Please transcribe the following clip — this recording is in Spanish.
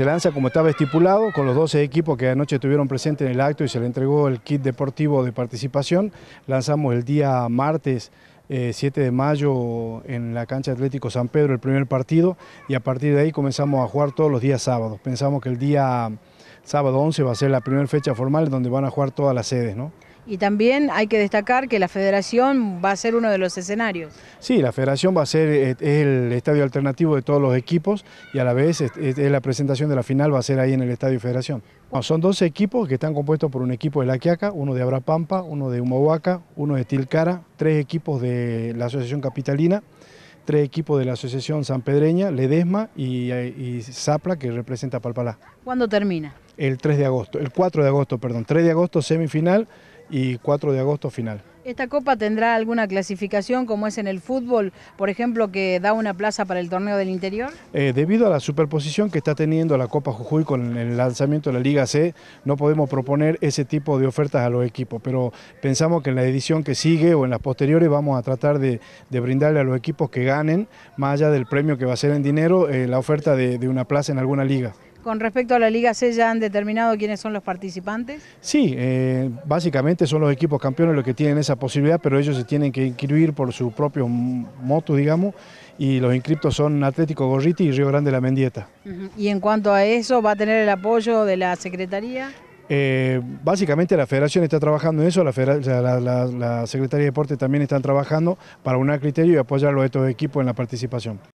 Se lanza como estaba estipulado, con los 12 equipos que anoche estuvieron presentes en el acto y se le entregó el kit deportivo de participación. Lanzamos el día martes 7 eh, de mayo en la cancha Atlético San Pedro el primer partido y a partir de ahí comenzamos a jugar todos los días sábados. Pensamos que el día sábado 11 va a ser la primera fecha formal donde van a jugar todas las sedes. ¿no? Y también hay que destacar que la federación va a ser uno de los escenarios. Sí, la federación va a ser eh, el estadio alternativo de todos los equipos y a la vez la presentación de la final va a ser ahí en el estadio federación. son dos equipos que están compuestos por un equipo de La Quiaca, uno de Abrapampa, uno de Humahuaca, uno de Tilcara, tres equipos de la Asociación Capitalina, tres equipos de la Asociación San Pedreña, Ledesma y, eh, y Zapla, que representa Palpalá. ¿Cuándo termina? El 3 de agosto, el 4 de agosto, perdón, 3 de agosto semifinal, y 4 de agosto final. ¿Esta copa tendrá alguna clasificación como es en el fútbol, por ejemplo, que da una plaza para el torneo del interior? Eh, debido a la superposición que está teniendo la Copa Jujuy con el lanzamiento de la Liga C, no podemos proponer ese tipo de ofertas a los equipos, pero pensamos que en la edición que sigue o en las posteriores vamos a tratar de, brindarle a los equipos que ganen, más allá del premio que va a ser en dinero, eh, la oferta de una plaza en alguna liga. Con respecto a la Liga C, ¿ya han determinado quiénes son los participantes? Sí, eh, básicamente son los equipos campeones los que tienen esa posibilidad, pero ellos se tienen que inscribir por su propio moto, digamos, y los inscriptos son Atlético Gorriti y Río Grande la Mendieta. Y en cuanto a eso, ¿va a tener el apoyo de la Secretaría? Eh, básicamente la federación está trabajando en eso, la, Secretaría de Deporte también están trabajando para unir criterio y apoyar a estos equipos en la participación.